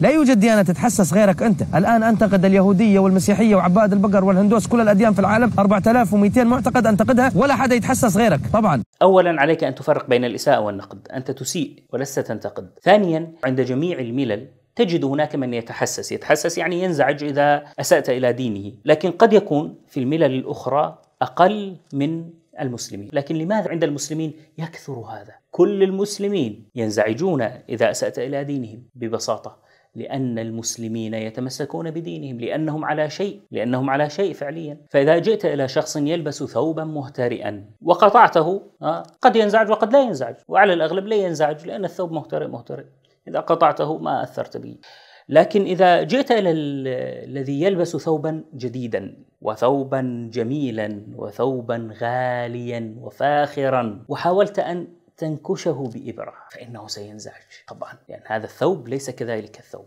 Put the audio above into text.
لا يوجد ديانة تتحسس غيرك أنت الآن أنتقد اليهودية والمسيحية وعباد البقر والهندوس كل الأديان في العالم 4200 معتقد أنتقدها ولا حدا يتحسس غيرك طبعا أولا عليك أن تفرق بين الإساءة والنقد أنت تسيء ولست تنتقد ثانيا عند جميع الملل تجد هناك من يتحسس يتحسس يعني ينزعج إذا أسأت إلى دينه لكن قد يكون في الملل الأخرى أقل من المسلمين لكن لماذا عند المسلمين يكثر هذا كل المسلمين ينزعجون إذا أسأت إلى دينهم ببساطة لأن المسلمين يتمسكون بدينهم لأنهم على شيء لأنهم على شيء فعليا فإذا جئت إلى شخص يلبس ثوبا مهترئا وقطعته آه، قد ينزعج وقد لا ينزعج وعلى الأغلب لا ينزعج لأن الثوب مهترئ مهترئ إذا قطعته ما أثرت به لكن إذا جئت إلى الذي يلبس ثوبا جديدا وثوبا جميلا وثوبا غاليا وفاخرا وحاولت أن تنكشه بإبرة فإنه سينزعج طبعا لأن يعني هذا الثوب ليس كذلك الثوب